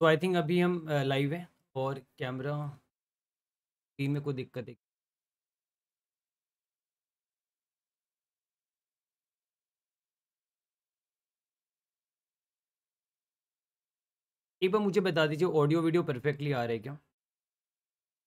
तो I think अभी हम लाइव हैं और कैमरा स्क्रीन में कोई दिक्कत है एक बार मुझे बता दीजिए ऑडियो वीडियो परफेक्टली आ रहा है क्या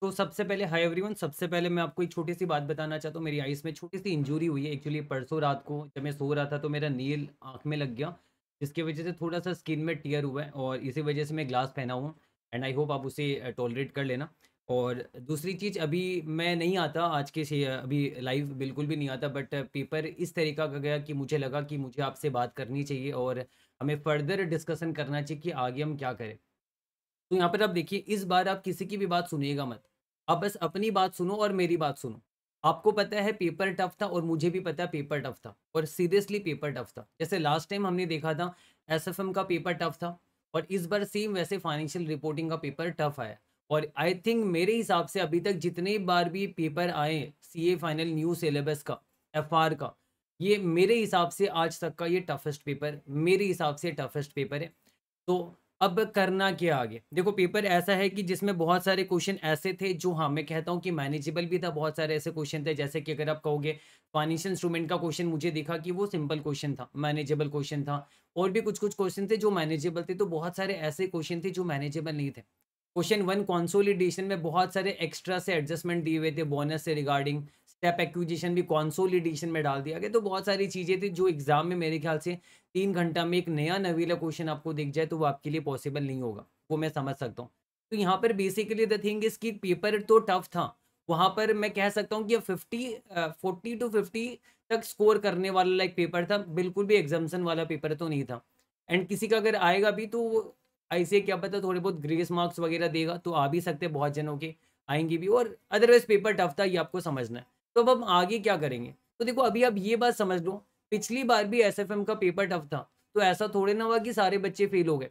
तो सबसे पहले हाय एवरीवन सबसे पहले मैं आपको एक छोटी सी बात बताना चाहता हूँ मेरी आइस में छोटी सी इंजरी हुई है एक्चुअली परसों रात को जब मैं सो रहा था तो मेरा नील आँख में लग गया जिसकी वजह से थोड़ा सा स्किन में टीयर हुआ है और इसी वजह से मैं ग्लास पहना हुआ एंड आई होप आप उसे टॉलरेट कर लेना और दूसरी चीज़ अभी मैं नहीं आता आज के से अभी लाइव बिल्कुल भी नहीं आता बट पेपर इस तरीका का गया कि मुझे लगा कि मुझे आपसे बात करनी चाहिए और हमें फर्दर डिस्कशन करना चाहिए कि आगे हम क्या करें तो यहाँ पर आप देखिए इस बार आप किसी की भी बात सुनिएगा मत आप बस अपनी बात सुनो और मेरी बात सुनो आपको पता है पेपर टफ था और मुझे भी पता है पेपर टफ था और सीरियसली पेपर टफ था जैसे लास्ट टाइम हमने देखा था एस का पेपर टफ था और इस बार सेम वैसे फाइनेंशियल रिपोर्टिंग का पेपर टफ आया और आई थिंक मेरे हिसाब से अभी तक जितने बार भी पेपर आए C A final new syllabus का एफ आर का ये मेरे हिसाब से आज तक का ये टफेस्ट पेपर मेरे हिसाब से टफेस्ट पेपर है तो अब करना क्या आगे देखो पेपर ऐसा है कि जिसमें बहुत सारे क्वेश्चन ऐसे थे जो हाँ मैं कहता हूँ कि मैनेजेबल भी था बहुत सारे ऐसे क्वेश्चन थे जैसे कि अगर आप कहोगे फाइनेंशियल इंस्ट्रूमेंट का क्वेश्चन मुझे दिखा कि वो सिंपल क्वेश्चन था मैनेजेबल क्वेश्चन था और भी कुछ कुछ क्वेश्चन थे जो मैनेजेबल थे तो बहुत सारे ऐसे क्वेश्चन थे जो मैनेजेबल नहीं थे क्वेश्चन वन कॉन्सोलिडेशन में बहुत सारे एक्स्ट्रा से एडजस्टमेंट दिए हुए थे बोनस से रिगार्डिंग स्टेप एक्विजिशन भी कॉन्सोलिडेशन में डाल दिया गया तो बहुत सारी चीज़ें थी जो एग्ज़ाम में मेरे ख्याल से तीन घंटा में एक नया नवीला क्वेश्चन आपको दिख जाए तो वो आपके लिए पॉसिबल नहीं होगा वो मैं समझ सकता हूँ तो यहाँ पर बेसिकली द थिंग इज कि पेपर तो टफ था वहाँ पर मैं कह सकता हूँ कि फिफ्टी फोर्टी टू फिफ्टी तक स्कोर करने वाला लाइक पेपर था बिल्कुल भी एग्जामसन वाला पेपर तो नहीं था एंड किसी का अगर आएगा भी तो ऐसे क्या पता थोड़े बहुत ग्रेस मार्क्स वगैरह देगा तो आ भी सकते बहुत जनों के आएंगे भी और अदरवाइज पेपर टफ था ये आपको समझना है तो अब हम आगे क्या करेंगे तो देखो अभी आप ये बात समझ लो पिछली बार भी एस का पेपर टफ था तो ऐसा थोड़े ना हुआ कि सारे बच्चे फेल हो गए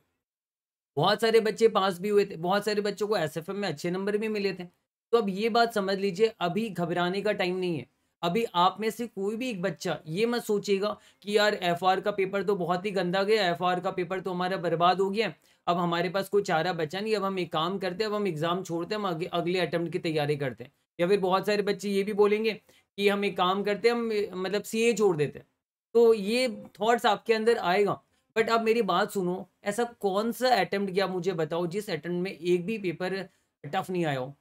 बहुत सारे बच्चे पास भी हुए थे बहुत सारे बच्चों को एस में अच्छे नंबर भी मिले थे तो अब ये बात समझ लीजिए अभी घबराने का टाइम नहीं है अभी आप में से कोई भी एक बच्चा ये मत सोचेगा कि यार एफ का पेपर तो बहुत ही गंदा गया एफ का पेपर तो हमारा बर्बाद हो गया अब हमारे पास कोई चारा बचा नहीं अब हम एक काम करते हैं अब हम एग्ज़ाम छोड़ते हैं हम अगले अटैम्प्ट की तैयारी करते हैं या फिर बहुत सारे बच्चे ये भी बोलेंगे कि हम एक काम करते हैं हम मतलब सी ए छोड़ देते हैं तो ये थॉट्स आपके अंदर आएगा बट अब मेरी बात सुनो ऐसा कौन सा अटैम्प्ट किया मुझे बताओ जिस अटैम्प्ट में एक भी पेपर टफ नहीं आया हो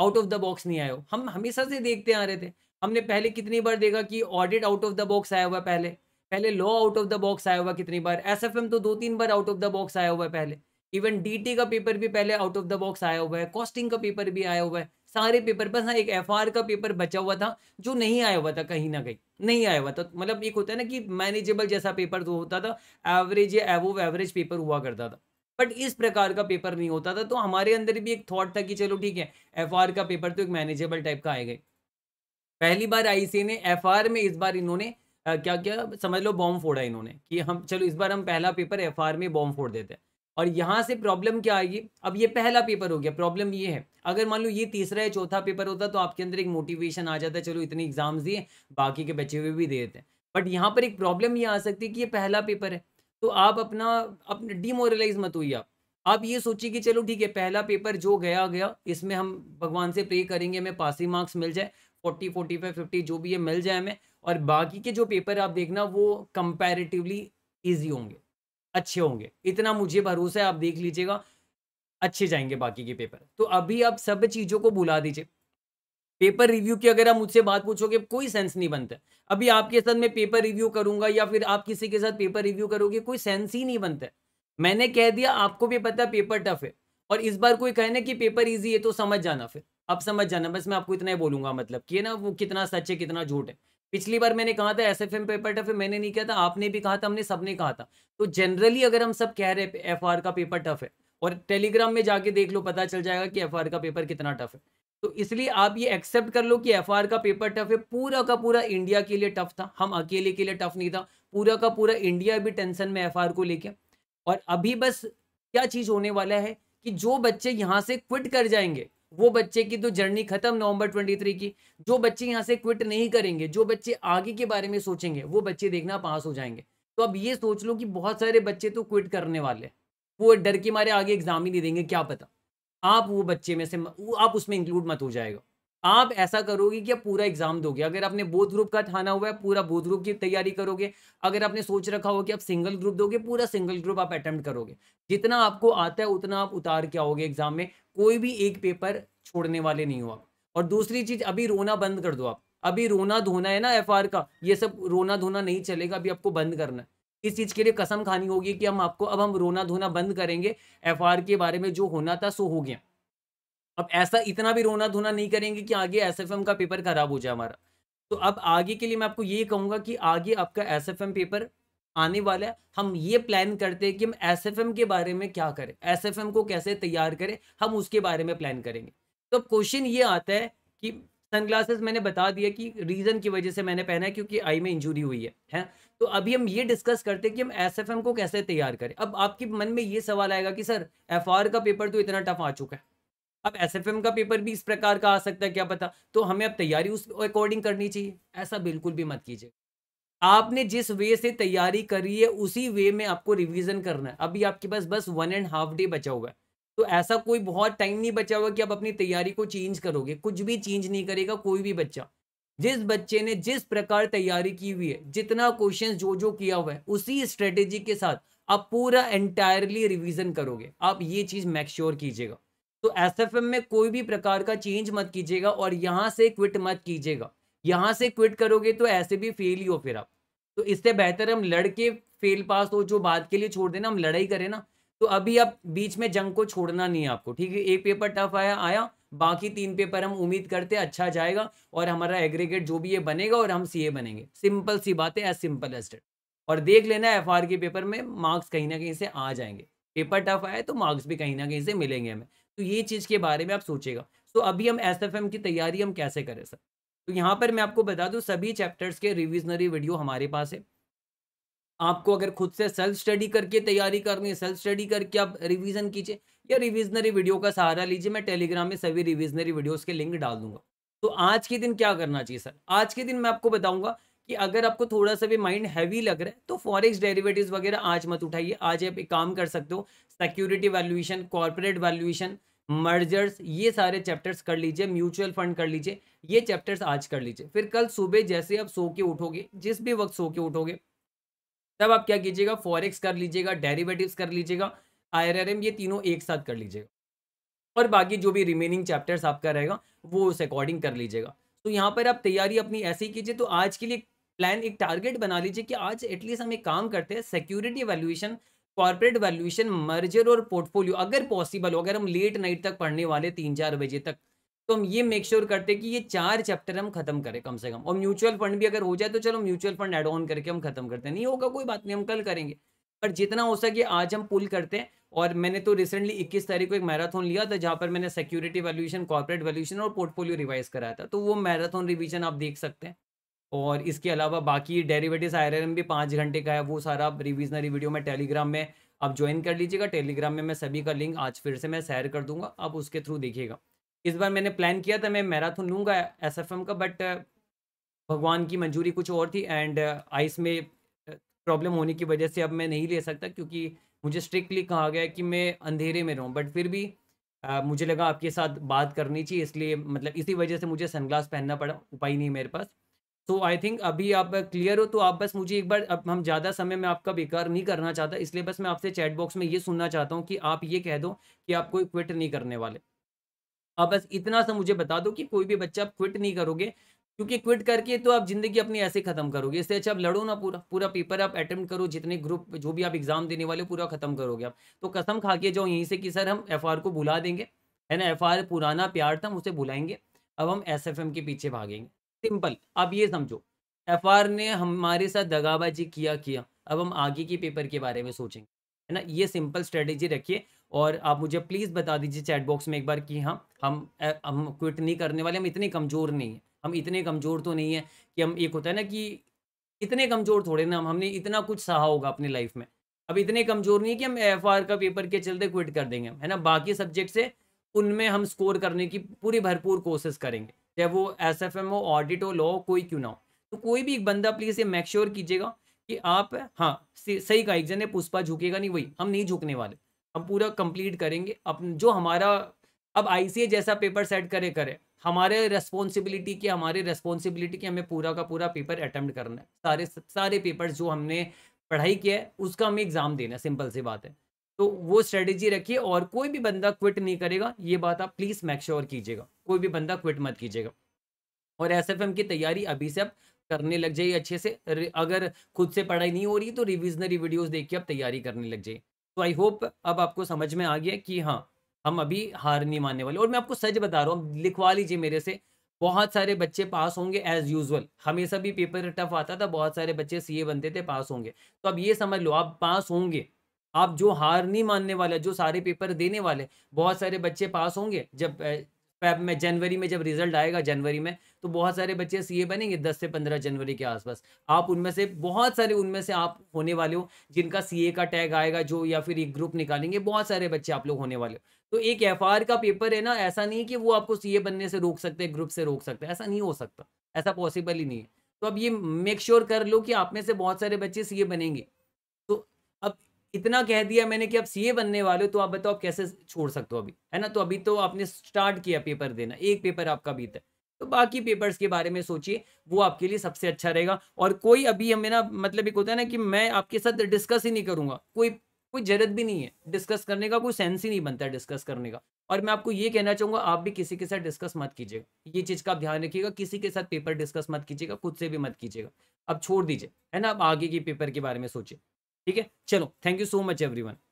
आउट ऑफ द बॉक्स नहीं आया हो हम हमेशा से देखते आ रहे थे हमने पहले कितनी बार देखा कि audit out of the box आया हुआ पहले पहले law out of the box आया हुआ कितनी बार एस तो दो तीन बार आउट ऑफ द बॉक्स आया हुआ है पहले इवन डी का पेपर भी पहले आउट ऑफ द बॉक्स आया हुआ है कॉस्टिंग का पेपर भी आया हुआ है सारे पेपर पर हाँ एक एफ का पेपर बचा हुआ था जो नहीं आया हुआ था कहीं ना कहीं नहीं आया हुआ था तो मतलब एक होता है ना कि मैनेजेबल जैसा पेपर तो होता था एवरेज या एवो एवरेज पेपर हुआ करता था बट इस प्रकार का पेपर नहीं होता था तो हमारे अंदर भी एक थॉट था कि चलो ठीक है एफ का पेपर तो एक मैनेजेबल टाइप का आएगा पहली बार आई ने एफ में इस बार इन्होंने क्या क्या समझ लो बॉम्ब फोड़ा इन्होंने कि हम चलो इस बार हम पहला पेपर एफ में बॉम्ब फोड़ देते हैं और यहाँ से प्रॉब्लम क्या आएगी अब ये पहला पेपर हो गया प्रॉब्लम ये है अगर मान लो ये तीसरा या चौथा पेपर होता तो आपके अंदर एक मोटिवेशन आ जाता है चलो इतने एग्जाम्स दिए बाकी के बचे हुए भी दे देते हैं बट यहाँ पर एक प्रॉब्लम ये आ सकती है कि ये पहला पेपर है तो आप अपना अपने डिमोरलाइज मत हुई आप आप ये सोचिए कि चलो ठीक है पहला पेपर जो गया गया इसमें हम भगवान से प्रे करेंगे हमें पासिंग मार्क्स मिल जाए फोर्टी फोर्टी फाइव फिफ्टी जो भी है मिल जाए हमें और बाकी के जो पेपर आप देखना वो कंपेरेटिवली ईजी होंगे अच्छे होंगे इतना मुझे भरोसा है आप देख लीजिएगा अच्छे जाएंगे बाकी के पेपर तो अभी आप सब चीज़ों को बुला दीजिए पेपर रिव्यू की अगर आप मुझसे बात पूछोगे कोई सेंस नहीं बनता अभी आपके साथ मैं पेपर रिव्यू करूंगा या फिर आप किसी के साथ पेपर रिव्यू करोगे कोई सेंस ही नहीं बनता मैंने कह दिया आपको भी पता है पेपर टफ है और इस बार कोई कहना कि पेपर ईजी है तो समझ जाना फिर आप समझ जाना बस मैं आपको इतना ही बोलूंगा मतलब कि ना वो कितना सच है कितना झूठ है पिछली बार मैंने कहा था S F M paper tough है मैंने नहीं किया था आपने भी कहा था हमने सबने कहा था तो जनरली अगर हम सब कह रहे एफ आर का पेपर टफ है और टेलीग्राम में जाके देख लो पता चल जाएगा कि एफ आर का पेपर कितना टफ है तो इसलिए आप ये एक्सेप्ट कर लो कि एफ का पेपर टफ है पूरा का पूरा इंडिया के लिए टफ था हम अकेले के लिए टफ नहीं था पूरा का पूरा इंडिया भी टेंशन में एफ को लेके और अभी बस क्या चीज़ होने वाला है कि जो बच्चे यहाँ से क्विट कर जाएंगे वो बच्चे की तो जर्नी खत्म नवंबर 23 की जो बच्चे यहाँ से क्विट नहीं करेंगे जो बच्चे आगे के बारे में सोचेंगे वो बच्चे देखना पास हो जाएंगे तो अब ये सोच लो कि बहुत सारे बच्चे तो क्विट करने वाले वो डर के मारे आगे एग्जाम ही नहीं देंगे क्या पता आप वो बच्चे में से आप उसमें इंक्लूड मत हो जाएगा आप ऐसा करोगे कि आप पूरा एग्जाम दोगे अगर आपने बोध ग्रुप का ठाना हुआ है पूरा बोध ग्रुप की तैयारी करोगे अगर आपने सोच रखा हो कि आप सिंगल ग्रुप दोगे पूरा सिंगल ग्रुप आप अटेम्प्ट करोगे जितना आपको आता है उतना आप उतार के आओगे एग्जाम में कोई भी एक पेपर छोड़ने वाले नहीं हो आप और दूसरी चीज अभी रोना बंद कर दो आप अभी रोना धोना है ना एफ का ये सब रोना धोना नहीं चलेगा अभी आपको बंद करना है इस चीज़ के लिए कसम खानी होगी कि हम आपको अब हम रोना धोना बंद करेंगे एफ के बारे में जो होना था सो हो गया अब ऐसा इतना भी रोना धोना नहीं करेंगे कि आगे एस का पेपर खराब हो जाए हमारा तो अब आगे के लिए मैं आपको ये कहूँगा कि आगे आपका एस पेपर आने वाला है हम ये प्लान करते हैं कि हम एस के बारे में क्या करें एस को कैसे तैयार करें हम उसके बारे में प्लान करेंगे तो अब क्वेश्चन ये आता है कि सनग्लासेस मैंने बता दिया कि रीज़न की वजह से मैंने पहना है क्योंकि आई में इंजरी हुई है हैं तो अभी हम ये डिस्कस करते हैं कि हम एस को कैसे तैयार करें अब आपके मन में ये सवाल आएगा कि सर एफ का पेपर तो इतना टफ आ चुका है अब एस का पेपर भी इस प्रकार का आ सकता है क्या पता तो हमें अब तैयारी उस अकॉर्डिंग करनी चाहिए ऐसा बिल्कुल भी मत कीजिए आपने जिस वे से तैयारी करी है उसी वे में आपको रिविजन करना है अभी आपके पास बस वन एंड हाफ डे बचा हुआ है तो ऐसा कोई बहुत टाइम नहीं बचा हुआ कि आप अपनी तैयारी को चेंज करोगे कुछ भी चेंज नहीं करेगा कोई भी बच्चा जिस बच्चे ने जिस प्रकार तैयारी की हुई है जितना क्वेश्चंस जो जो किया हुआ है उसी स्ट्रेटेजी के साथ आप पूरा एंटायरली रिवीजन करोगे आप ये चीज़ मैक्श्योर कीजिएगा तो एस में कोई भी प्रकार का चेंज मत कीजिएगा और यहाँ से क्विट मत कीजिएगा यहाँ से क्विट करोगे तो ऐसे भी फेल ही हो फिर आप तो इससे बेहतर हम लड़के फेल पास हो जो बात के लिए छोड़ देना हम लड़ाई करें ना तो अभी आप बीच में जंग को छोड़ना नहीं है आपको ठीक है एक पेपर टफ आया आया बाकी तीन पेपर हम उम्मीद करते अच्छा जाएगा और हमारा एग्रीगेट जो भी ये बनेगा और हम ए बनेंगे सिंपल सी बात है एज सिंपल एज डेट और देख लेना एफ के पेपर में मार्क्स कहीं ना कहीं से आ जाएंगे पेपर टफ आए तो मार्क्स भी कहीं ना कहीं से मिलेंगे हमें तो ये चीज़ के बारे में आप सोचेगा तो अभी हम एस की तैयारी हम कैसे करें सर तो यहाँ पर मैं आपको बता दूँ सभी चैप्टर्स के रिविजनरी वीडियो हमारे पास है आपको अगर खुद से सेल्फ स्टडी करके तैयारी करनी है सेल्फ स्टडी करके आप रिवीजन कीजिए या रिविजनरी वीडियो का सहारा लीजिए मैं टेलीग्राम में सभी रिविजनरी वीडियोस के लिंक डाल दूंगा तो आज के दिन क्या करना चाहिए सर आज के दिन मैं आपको बताऊंगा कि अगर आपको थोड़ा सा भी माइंड हैवी लग रहा है तो फॉरेक्स डेरिवेटिव्स वगैरह आज मत उठाइए आज आप एक काम कर सकते हो security valuation corporate valuation mergers ये सारे चैप्टर्स कर लीजिए म्यूचुअल फंड कर लीजिए ये चैप्टर्स आज कर लीजिए फिर कल सुबह जैसे आप सो के उठोगे जिस भी वक्त सो के उठोगे तब आप क्या कीजिएगा फॉरेक्स कर लीजिएगा डेरिवेटिव्स कर लीजिएगा एम ये तीनों एक साथ कर लीजिएगा और बाकी जो भी रिमेनिंग चैप्टर्स आपका रहेगा वो उस अकॉर्डिंग कर लीजिएगा तो यहाँ पर आप तैयारी अपनी ऐसे ही कीजिए तो आज के लिए प्लान एक टारगेट बना लीजिए कि आज एटलीस्ट हम एक काम करते हैं security valuation corporate valuation merger और पोर्टफोलियो अगर पॉसिबल हो अगर हम लेट नाइट तक पढ़ने वाले तीन चार बजे तक तो हम ये मेक श्योर sure करते हैं कि ये चार चैप्टर हम खत्म करें कम से कम और म्यूचुअल फंड भी अगर हो जाए तो चलो म्यूचुअल फंड एड ऑन करके हम खत्म करते हैं नहीं होगा कोई बात नहीं हम कल करेंगे पर जितना हो सके आज हम पुल करते हैं और मैंने तो रिसेंटली 21 तारीख को एक मैराथन लिया था जहाँ पर मैंने सिक्योरिटी वैल्यूशन कॉर्पोरेट वैल्यूशन और पोर्टफोलियो रिवाइज कराया था तो वो मैराथन रिविजन आप देख सकते हैं और इसके अलावा बाकी डेरिवेटिव्स एम भी पाँच घंटे का है वो सारा आप रिविजनरी वीडियो में टेलीग्राम में आप ज्वाइन कर लीजिएगा टेलीग्राम में मैं सभी का लिंक आज फिर से मैं शेयर कर दूंगा आप उसके थ्रू देखिएगा इस बार मैंने प्लान किया था मैं मैराथन लूँगा एस का बट भगवान की मंजूरी कुछ और थी एंड आइस में प्रॉब्लम होने की वजह से अब मैं नहीं ले सकता क्योंकि मुझे स्ट्रिक्टली कहा गया कि मैं अंधेरे में रहूँ बट फिर भी आ, मुझे लगा आपके साथ बात करनी चाहिए इसलिए मतलब इसी वजह से मुझे सनग्लास पहनना पड़ा उपाय नहीं मेरे पास तो आई थिंक अभी आप क्लियर हो तो आप बस मुझे एक बार अब हम ज़्यादा समय में आपका बेकार नहीं करना चाहता इसलिए बस मैं आपसे चैट बॉक्स में ये सुनना चाहता हूँ कि आप ये कह दो कि आप कोई क्विट नहीं करने वाले आप बस इतना सा मुझे बता दो कि कोई भी बच्चा आप क्विट नहीं करोगे क्योंकि क्विट करके तो आप ज़िंदगी अपनी ऐसे ख़त्म करोगे इससे अच्छा आप लड़ो ना पूरा पूरा पेपर आप अटैम्प्ट करो जितने ग्रुप जो भी आप एग्ज़ाम देने वाले हो पूरा ख़त्म करोगे आप तो कसम खा के जाओ यहीं से कि सर हम एफ को बुला देंगे है ना एफ पुराना प्यार था हम उसे बुलाएंगे अब हम एस के पीछे भागेंगे सिंपल आप ये समझो एफ ने हमारे साथ दगाबाजी किया किया अब हम आगे के पेपर के बारे में सोचेंगे है ना ये सिंपल स्ट्रेटेजी रखिए और आप मुझे प्लीज़ बता दीजिए चैट बॉक्स में एक बार कि हाँ हम हम क्विट नहीं करने वाले हम इतने कमज़ोर नहीं हैं हम इतने कमज़ोर तो नहीं है कि हम एक होता है ना कि इतने कमज़ोर थोड़े ना हम हमने इतना कुछ सहा होगा अपनी लाइफ में अब इतने कमज़ोर नहीं है कि हम एफ का पेपर के चलते क्विट कर देंगे है ना बाकी सब्जेक्ट से उनमें हम स्कोर करने की पूरी भरपूर कोशिश करेंगे चाहे वो एस एफ एम हो ऑडिट हो लॉ कोई क्यों ना हो तो कोई भी एक बंदा प्लीज़ ये मेक श्योर कीजिएगा कि आप हाँ सही कहा एक जन पुष्पा झुकेगा नहीं वही हम नहीं झुकने वाले हम पूरा कंप्लीट करेंगे अब जो हमारा अब आई जैसा पेपर सेट करे करे हमारे रेस्पॉन्सिबिलिटी की हमारे रेस्पॉन्सिबिलिटी की हमें पूरा का पूरा पेपर अटैम्प्ट करना है सारे सारे पेपर जो हमने पढ़ाई किया है उसका हमें एग्ज़ाम देना है सिंपल सी बात है तो वो स्ट्रेटेजी रखिए और कोई भी बंदा क्विट नहीं करेगा ये बात आप प्लीज़ मेक श्योर कीजिएगा कोई भी बंदा क्विट मत कीजिएगा और एस की तैयारी अभी से आप करने लग जाइए अच्छे से अगर खुद से पढ़ाई नहीं हो रही तो रिविजनरी वीडियोज़ देख के आप तैयारी करने लग जाइए तो आई होप अब आपको समझ में आ गया कि हाँ हम अभी हार नहीं मानने वाले और मैं आपको सच बता रहा हूँ लिखवा लीजिए मेरे से बहुत सारे बच्चे पास होंगे एज यूजल हमेशा भी पेपर टफ आता था बहुत सारे बच्चे सीए बनते थे पास होंगे तो अब ये समझ लो आप पास होंगे आप जो हार नहीं मानने वाले जो सारे पेपर देने वाले बहुत सारे बच्चे पास होंगे जब फैब में जनवरी में जब रिजल्ट आएगा जनवरी में तो बहुत सारे बच्चे सीए बनेंगे 10 से 15 जनवरी के आसपास आप उनमें से बहुत सारे उनमें से आप होने वाले हो जिनका सीए का टैग आएगा जो या फिर एक ग्रुप निकालेंगे बहुत सारे बच्चे आप लोग होने वाले हो तो एक एफ का पेपर है ना ऐसा नहीं कि वो आपको सी बनने से रोक सकते ग्रुप से रोक सकते ऐसा नहीं हो सकता ऐसा पॉसिबल ही नहीं है तो अब ये मेक श्योर sure कर लो कि आप में से बहुत सारे बच्चे सी बनेंगे इतना कह दिया मैंने कि आप सीए बनने वाले हो तो आप बताओ आप कैसे छोड़ सकते हो अभी है ना तो अभी तो आपने स्टार्ट किया पेपर देना एक पेपर आपका बीता तो बाकी पेपर्स के बारे में सोचिए वो आपके लिए सबसे अच्छा रहेगा और कोई अभी हमें ना मतलब एक होता है ना कि मैं आपके साथ डिस्कस ही नहीं करूंगा कोई कोई जरूरत भी नहीं है डिस्कस करने का कोई सेंस ही नहीं बनता है डिस्कस करने का और मैं आपको ये कहना चाहूंगा आप भी किसी के साथ डिस्कस मत कीजिएगा ये चीज़ का आप ध्यान रखिएगा किसी के साथ पेपर डिस्कस मत कीजिएगा खुद से भी मत कीजिएगा अब छोड़ दीजिए है ना आप आगे के पेपर के बारे में सोचिए ठीक है चलो thank you so much everyone